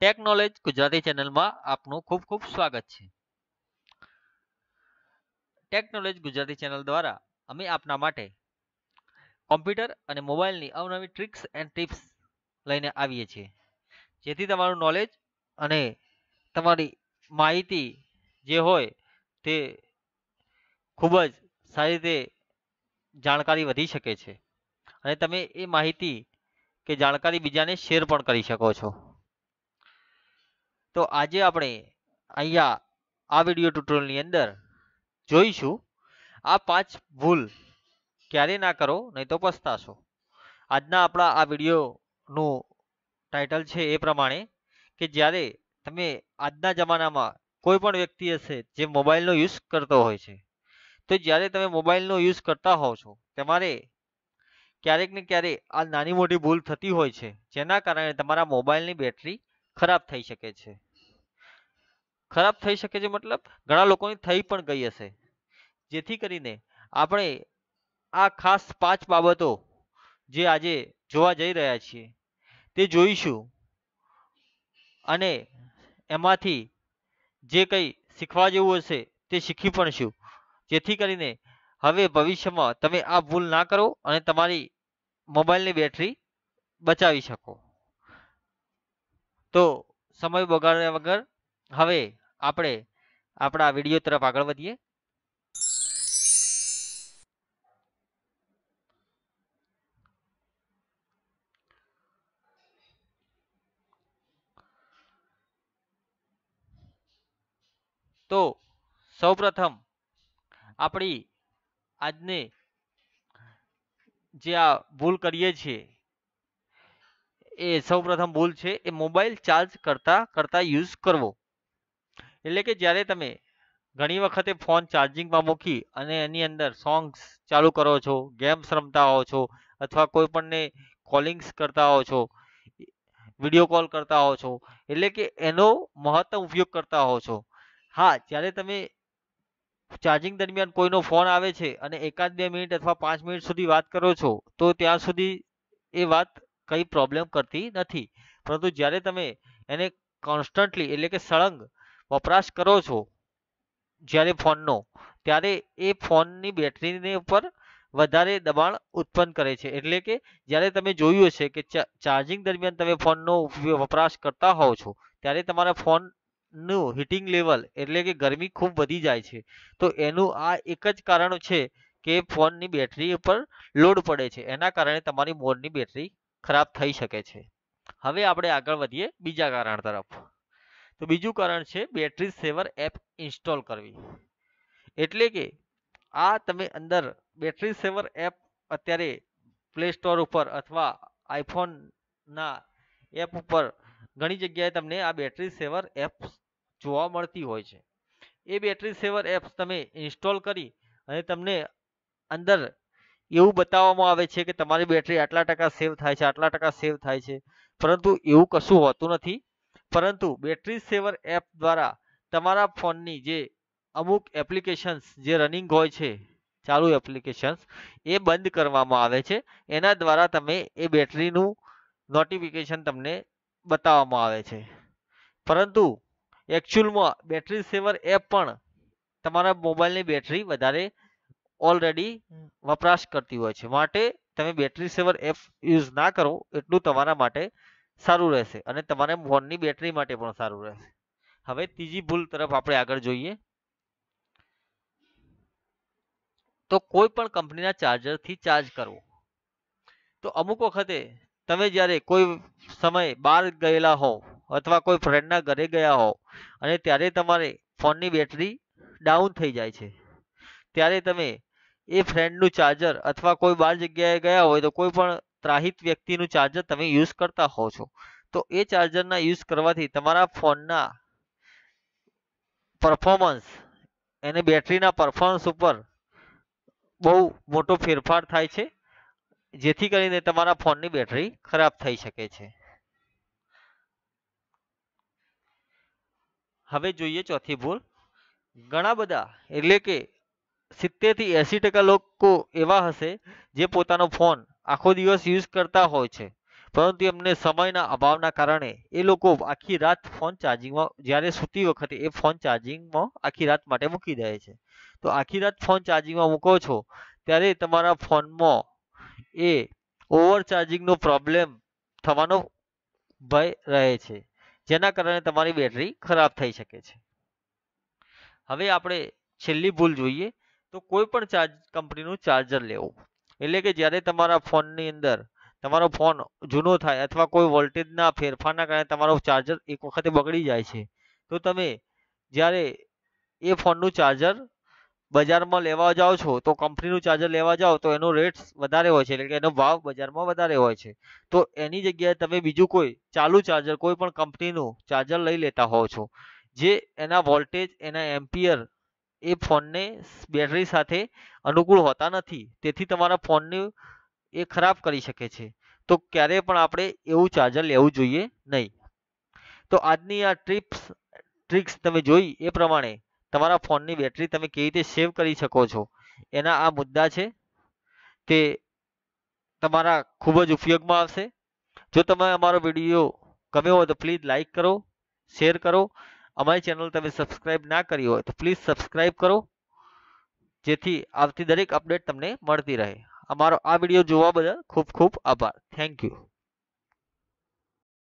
ટેકનોલેજ ગુજરાતી ચેનલમાં આપનું ખૂબ ખૂબ સ્વાગત છે ટેકનોલેજ ગુજરાતી ચેનલ દ્વારા અમે આપના માટે કોમ્પ્યુટર અને મોબાઈલની અવનવી ટ્રિક્સ એન્ડ ટિપ્સ લઈને આવીએ છીએ જેથી તમારું નોલેજ અને તમારી માહિતી જે હોય તે ખૂબ જ સારી રીતે જાણકારી વધી શકે છે અને તમે એ માહિતી કે જાણકારી બીજાને શેર પણ કરી શકો છો તો આજે આપણે અહીંયા આ વિડીયો ટ્યુટોરિયલની અંદર જોઈશું આ પાંચ ભૂલ ક્યારે ના કરો નહીં તો પસ્તાશો આજના આપણા આ વિડીયોનું ટાઇટલ છે એ પ્રમાણે કે જ્યારે તમે આજના જમાનામાં કોઈ પણ વ્યક્તિ હશે જે મોબાઈલનો યુઝ કરતો હોય છે તો જ્યારે તમે મોબાઈલનો યુઝ કરતા હોવ છો તમારે ક્યારેક ને ક્યારેક આ નાની મોટી ભૂલ થતી હોય છે જેના કારણે તમારા મોબાઈલની બેટરી ખરાબ થઈ શકે છે ખરાબ થઈ શકે છે મતલબ ઘણા લોકોની થઈ પણ ગઈ હશે જેથી કરીને આપણે આ ખાસ પાંચ બાબતો જે આજે જોવા જઈ રહ્યા છીએ તે જોઈશું અને એમાંથી જે કંઈ શીખવા જેવું હશે તે શીખી પણ છું જેથી કરીને હવે ભવિષ્યમાં તમે આ ભૂલ ના કરો અને તમારી મોબાઈલની બેટરી બચાવી શકો તો સમય બગાડ્યા વગર હવે આપણે આપણા વિડીયો તરફ આગળ વધીએ તો સૌપ્રથમ આપણી આજને જે આ ભૂલ કરીએ છીએ એ સૌપ્રથમ ભૂલ છે એ મોબાઈલ ચાર્જ કરતા કરતા યુઝ કરવો એટલે કે જ્યારે તમે ઘણી વખતે ફોન ચાર્જિંગમાં મૂકી અને એની અંદર સોંગ્સ ચાલુ કરો છો ગેમ્સ રમતા હો છો અથવા કોઈ પણને કોલિંગ્સ કરતા હો છો વિડીયો કોલ કરતા હો છો એટલે કે એનો મહત્તમ ઉપયોગ કરતા હો છો હા જ્યારે તમે ચાર્જિંગ દરમિયાન કોઈનો ફોન આવે છે અને એકાદ બે મિનિટ અથવા પાંચ મિનિટ સુધી વાત કરો છો તો ત્યાં સુધી એ વાત કંઈ પ્રોબ્લેમ કરતી નથી પરંતુ જ્યારે તમે એને કોન્સ્ટન્ટલી એટલે કે સળંગ વપરાશ કરો છો જ્યારે ફોનનો ત્યારે એ ફોનની બેટરીની ઉપર વધારે દબાણ ઉત્પન્ન કરે છે એટલે કે જ્યારે તમે જોયું હશે કે ચાર્જિંગ દરમિયાન તમે ફોનનો વપરાશ કરતા હોવ છો ત્યારે તમારા ફોનનું હીટિંગ લેવલ એટલે કે ગરમી ખૂબ વધી જાય છે તો એનું આ એક જ કારણ છે કે ફોનની બેટરી ઉપર લોડ પડે છે એના કારણે તમારી મોરની બેટરી ખરાબ થઈ શકે છે હવે આપણે આગળ વધીએ બીજા કારણ તરફ તો બીજું કારણ છે બેટરી સેવર એપ ઇન્સ્ટોલ કરવી એટલે કે આ તમે અંદર બેટરી સેવર એપ અત્યારે પ્લે સ્ટોર ઉપર અથવા આઈફોનના એપ ઉપર ઘણી જગ્યાએ તમને આ બેટરી સેવર એપ્સ જોવા મળતી હોય છે એ બેટરી સેવર એપ્સ તમે ઇન્સ્ટોલ કરી અને તમને અંદર એવું બતાવવામાં આવે છે કે તમારી બેટરી આટલા ટકા સેવ થાય છે આટલા ટકા સેવ થાય છે પરંતુ એવું કશું હોતું નથી પરંતુ બેટરી સેવર એપ દ્વારા તમારા ફોનની જે અમુક એપ્લિકેશન્સ જે રનિંગ હોય છે ચાલુ એપ્લિકેશન્સ એ બંધ કરવામાં આવે છે એના દ્વારા તમે એ બેટરીનું નોટિફિકેશન તમને બતાવવામાં આવે છે પરંતુ એકચ્યુઅલમાં બેટરી સેવર એપ પણ તમારા મોબાઈલની બેટરી વધારે ઓલરેડી વપરાશ કરતી હોય છે માટે તમે બેટરી સેવર એપ યુઝ ના કરો એટલું તમારા માટે સારું રહેશે અને તમારા ફોનની બેટરી માટે પણ સારું રહેશે હવે ત્રીજી ભૂલ તરફ આપણે આગળ જોઈએ તો કોઈ પણ કંપનીના ચાર્જરથી ચાર્જ કરવો તો અમુક વખતે તમે જ્યારે કોઈ સમય બહાર ગયેલા હો અથવા કોઈ ફ્રેન્ડના ઘરે ગયા હો અને ત્યારે તમારે ફોનની બેટરી ડાઉન થઈ જાય છે ત્યારે તમે એ ફ્રેન્ડનું ચાર્જર અથવા કોઈ બાર જગ્યાએ ગયા હોય તો કોઈ પણ ત્રાહિત વ્યક્તિનું ચાર્જર તમે યુઝ કરતા હો છો તો એ ચાર્જરના યુઝ કરવાથી તમારા ફોનના પરફોર્મન્સ એને બેટરીના પરફોર્મન્સ ઉપર બહુ મોટો ફેરફાર થાય છે જેથી કરીને તમારા ફોનની બેટરી ખરાબ થઈ શકે છે હવે જોઈએ ચોથી ભૂલ ઘણા બધા એટલે કે સિત્તેરથી એંસી ટકા લોકો એવા હશે જે પોતાનો ફોન આખો દિવસ યુઝ કરતા હોય છે પરંતુ એમને સમયના અભાવના કારણે એ લોકો આખી રાત ફોન ચાર્જિંગમાં જ્યારે સૂતી વખતે એ ફોન ચાર્જિંગમાં આખી રાત માટે મૂકી દે છે તો આખી રાત ફોન ચાર્જિંગમાં મૂકો છો ત્યારે તમારા ફોનમાં એ ઓવર ચાર્જિંગનો પ્રોબ્લેમ થવાનો ભય રહે છે જેના કારણે તમારી બેટરી ખરાબ થઈ શકે છે હવે આપણે છેલ્લી ભૂલ જોઈએ તો કોઈ પણ ચાર્જ કંપનીનું ચાર્જર લેવું એટલે કે જ્યારે તમારા ફોનની અંદર તમારો ફોન જૂનો થાય અથવા કોઈ વોલ્ટેજના ફેરફારના કારણે તમારો ચાર્જર એક વખતે બગડી જાય છે તો તમે જ્યારે એ ફોનનું ચાર્જર બજારમાં લેવા જાઓ છો તો કંપનીનું ચાર્જર લેવા જાઓ તો એનો રેટ વધારે હોય છે એટલે કે એનો ભાવ બજારમાં વધારે હોય છે તો એની જગ્યાએ તમે બીજું કોઈ ચાલુ ચાર્જર કોઈ પણ કંપનીનું ચાર્જર લઈ લેતા હોવ છો જે એના વોલ્ટેજ એના એમ્પિયર એ ફોનને બેટરી સાથે અનુકૂળ હોતા નથી તેથી તમારા ફોનને એ ખરાબ કરી શકે છે તો ક્યારેય પણ આપણે એવું ચાર્જર લેવું જોઈએ નહીં તો આજની આ ટ્રીપ્સ ટ્રિક્સ તમે જોઈ એ પ્રમાણે તમારા ફોનની બેટરી તમે કેવી રીતે સેવ કરી શકો છો એના આ મુદ્દા છે તે તમારા ખૂબ જ ઉપયોગમાં આવશે જો તમે અમારો વિડીયો ગમ્યો હોય તો પ્લીઝ લાઇક કરો શેર કરો અમારી ચેનલ તમે સબસ્ક્રાઇબ ના કરી હોય તો પ્લીઝ સબસ્ક્રાઈબ કરો જેથી આવતી દરેક અપડેટ તમને મળતી રહે અમારો આ વિડીયો જોવા બદલ ખૂબ ખૂબ આભાર થેન્ક યુ